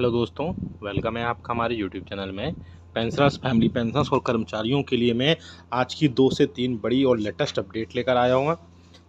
hello दोस्तों welcome है आपका हमारे यूट्यूब चैनल में पेंशनर्स फैमिली पेंशनर्स और कर्मचारियों के लिए मैं आज की दो से तीन बड़ी और लेटेस्ट अपडेट लेकर आया हूँ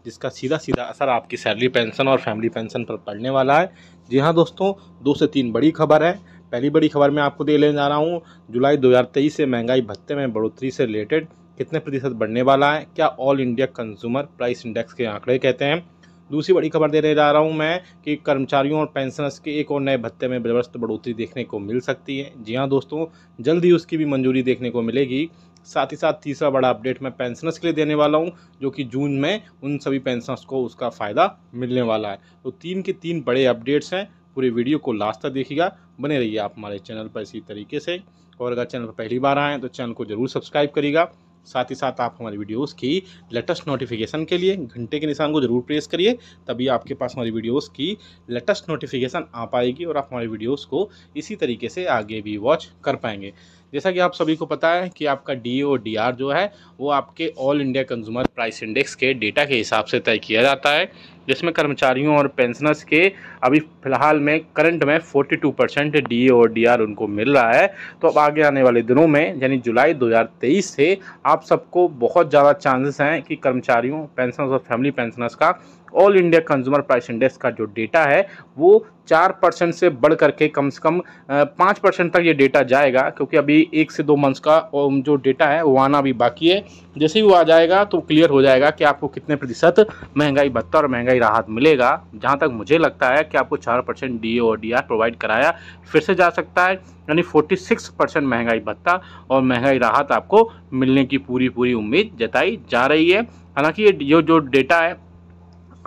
जिसका सीधा सीधा असर आपकी सैलरी पेंशन और फैमिली पेंशन पर पड़ने वाला है जी हाँ दोस्तों दो से तीन बड़ी खबर है पहली बड़ी खबर मैं आपको दे लेने जा रहा हूँ जुलाई दो से महंगाई भत्ते में बढ़ोतरी से रिलेटेड कितने प्रतिशत बढ़ने वाला है क्या all India consumer price index के आंकड़े कहते हैं दूसरी बड़ी खबर देने जा रहा हूँ मैं कि कर्मचारियों और पेंशनर्स के एक और नए भत्ते में जबरदस्त बढ़ोतरी देखने को मिल सकती है जी हाँ दोस्तों जल्द ही उसकी भी मंजूरी देखने को मिलेगी साथ ही साथ तीसरा बड़ा अपडेट मैं पेंशनर्स के लिए देने वाला हूँ जो कि जून में उन सभी पेंशनर्स को उसका फ़ायदा मिलने वाला है तो तीन के तीन बड़े अपडेट्स हैं पूरे वीडियो को लास्ट तक देखिएगा बने रहिए आप हमारे चैनल पर इसी तरीके से और अगर चैनल पर पहली बार आएँ तो चैनल को ज़रूर सब्सक्राइब करिएगा साथ ही साथ आप हमारी वीडियोस की लेटेस्ट नोटिफिकेशन के लिए घंटे के निशान को जरूर प्रेस करिए तभी आपके पास हमारी वीडियोस की लेटेस्ट नोटिफिकेशन आ पाएगी और आप हमारी वीडियोस को इसी तरीके से आगे भी वॉच कर पाएंगे जैसा कि आप सभी को पता है कि आपका डी ओ डी आर जो है वो आपके all India consumer price index के डेटा के हिसाब से तय किया जाता है जिसमें कर्मचारियों और पेंशनर्स के अभी फिलहाल में करंट में 42 परसेंट डी और डी उनको मिल रहा है तो अब आगे आने वाले दिनों में यानी जुलाई 2023 से आप सबको बहुत ज़्यादा चांसेस हैं कि कर्मचारियों पेंशनर्स और फैमिली पेंशनर्स का all India consumer price index का जो डेटा है वो चार परसेंट से बढ़ करके कम से कम पाँच परसेंट तक ये डेटा जाएगा क्योंकि अभी एक से दो मंथ्स का जो डेटा है वो आना भी बाकी है जैसे ही वो आ जाएगा तो क्लियर हो जाएगा कि आपको कितने प्रतिशत महंगाई भत्ता और महंगाई राहत मिलेगा जहाँ तक मुझे लगता है कि आपको चार परसेंट डी और डी आर प्रोवाइड कराया फिर से जा सकता है यानी फोर्टी परसेंट महंगाई भत्ता और महंगाई राहत आपको मिलने की पूरी पूरी उम्मीद जताई जा रही है हालांकि ये जो डेटा है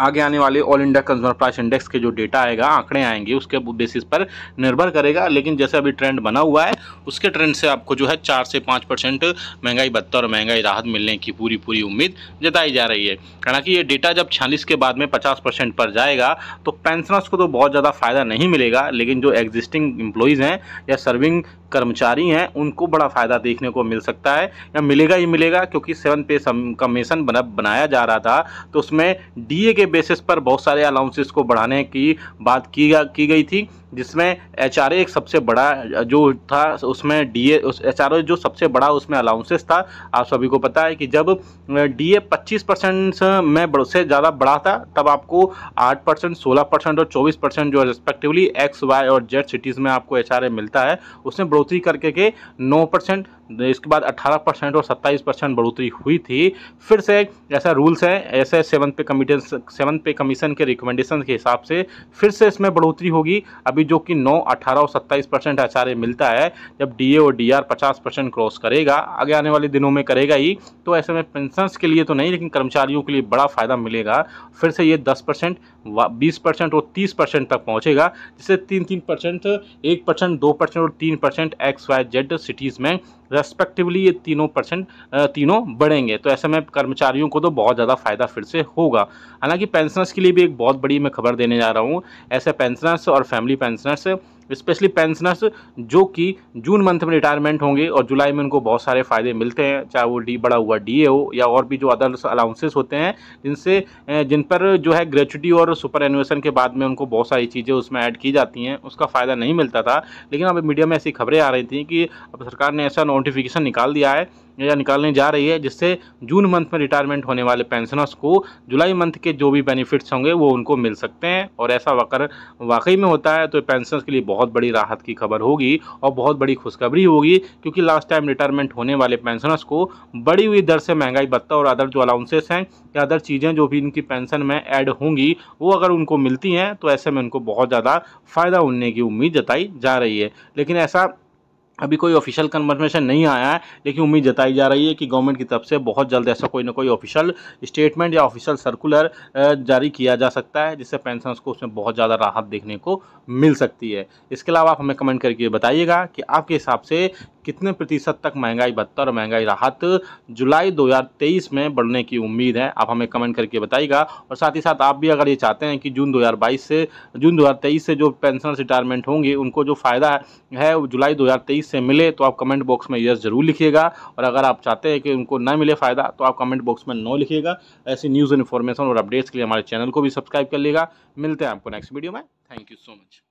आगे आने वाले all India consumer price index के जो डेटा आएगा आंकड़े आएंगे उसके बेसिस पर निर्भर करेगा लेकिन जैसे अभी ट्रेंड बना हुआ है उसके ट्रेंड से आपको जो है चार से पाँच परसेंट महंगाई भत्ता और महंगाई राहत मिलने की पूरी पूरी उम्मीद जताई जा रही है हालांकि ये डेटा जब छियालीस के बाद में पचास परसेंट पर जाएगा तो पेंशनर्स को तो बहुत ज़्यादा फायदा नहीं मिलेगा लेकिन जो एग्जिस्टिंग एम्प्लॉयज़ हैं या सर्विंग कर्मचारी हैं उनको बड़ा फ़ायदा देखने को मिल सकता है या मिलेगा ही मिलेगा क्योंकि सेवन पे कमीशन बना बनाया जा रहा था तो उसमें डीए के बेसिस पर बहुत सारे अलाउंसेस को बढ़ाने की बात की, की गई थी जिसमें एच एक सबसे बड़ा जो था उसमें डी ए एच जो सबसे बड़ा उसमें अलाउंसेस था आप सभी को पता है कि जब डी ए पच्चीस परसेंट में से ज़्यादा बड़ा था तब आपको आठ परसेंट सोलह परसेंट और चौबीस परसेंट जो रेस्पेक्टिवली एक्स वाई और जेड सिटीज़ में आपको एच मिलता है उसमें बढ़ोतरी करके के नौ परसेंट तो इसके बाद 18 परसेंट और 27 परसेंट बढ़ोतरी हुई थी फिर से ऐसा रूल्स है ऐसे seven pay commission seven pay commission के रिकमेंडेशन के हिसाब से फिर से इसमें बढ़ोतरी होगी अभी जो कि 9, 18 और 27 परसेंट आचार्य मिलता है जब डीए और डीआर 50 परसेंट क्रॉस करेगा आगे आने वाले दिनों में करेगा ही तो ऐसे में पेंशन के लिए तो नहीं लेकिन कर्मचारियों के लिए बड़ा फ़ायदा मिलेगा फिर से ये दस परसेंट बीस परसेंट और तीस परसेंट तक पहुँचेगा जिससे तीन तीन परसेंट एक परसेंट दो परसेंट और तीन percent X Y Z cities में रेस्पेक्टिवली ये तीनों परसेंट तीनों बढ़ेंगे तो ऐसे में कर्मचारियों को तो बहुत ज़्यादा फ़ायदा फिर से होगा हालांकि पेंशनर्स के लिए भी एक बहुत बड़ी मैं खबर देने जा रहा हूँ ऐसे पेंशनर्स और फैमिली पेंशनर्स स्पेशली पेंशनर्स जो कि जून मंथ में रिटायरमेंट होंगे और जुलाई में उनको बहुत सारे फ़ायदे मिलते हैं चाहे वो डी बड़ा हुआ डी हो या और भी जो अदर्स अलाउंसेस होते हैं जिनसे जिन पर जो है ग्रेचुटी और सुपर एनुएसन के बाद में उनको बहुत सारी चीज़ें उसमें ऐड की जाती हैं उसका फ़ायदा नहीं मिलता था लेकिन अब मीडिया में ऐसी खबरें आ रही थी कि अब सरकार ने ऐसा नोटिफिकेशन निकाल दिया है या निकालने जा रही है जिससे जून मंथ में रिटायरमेंट होने वाले पेंशनर्स को जुलाई मंथ के जो भी बेनिफिट्स होंगे वो उनको मिल सकते हैं और ऐसा वाकर वाकई में होता है तो पेंशनर्स के लिए बहुत बड़ी राहत की खबर होगी और बहुत बड़ी खुशखबरी होगी क्योंकि लास्ट टाइम रिटायरमेंट होने वाले पेंशनर्स को बड़ी हुई दर से महंगाई भत्ता और अदर जो अलाउंसेस हैं या अदर चीज़ें जो भी इनकी पेंशन में ऐड होंगी वो अगर उनको मिलती हैं तो ऐसे में उनको बहुत ज़्यादा फ़ायदा होने की उम्मीद जताई जा रही है लेकिन ऐसा अभी कोई ऑफिशियल कन्फर्मेशन नहीं आया है लेकिन उम्मीद जताई जा रही है कि गवर्नमेंट की तरफ से बहुत जल्द ऐसा कोई ना कोई ऑफिशियल स्टेटमेंट या ऑफिशियल सर्कुलर जारी किया जा सकता है जिससे पेंशनर्स को उसमें बहुत ज़्यादा राहत देखने को मिल सकती है इसके अलावा आप हमें कमेंट करके बताइएगा कि आपके हिसाब से कितने प्रतिशत तक महंगाई भत्ता और महंगाई राहत जुलाई 2023 में बढ़ने की उम्मीद है आप हमें कमेंट करके बताइएगा और साथ ही साथ आप भी अगर ये चाहते हैं कि जून 2022 से जून 2023 से जो पेंशन रिटायरमेंट होंगे उनको जो फ़ायदा है वो जुलाई 2023 से मिले तो आप कमेंट बॉक्स में यस जरूर लिखिएगा और अगर आप चाहते हैं कि उनको न मिले फ़ायदा तो आप कमेंट बॉक्स में नो लिखिएगा ऐसी न्यूज़ इन्फॉर्मेशन और अपडेट्स के लिए हमारे चैनल को भी सब्सक्राइब कर लेगा मिलते हैं आपको नेक्स्ट वीडियो में थैंक यू सो मच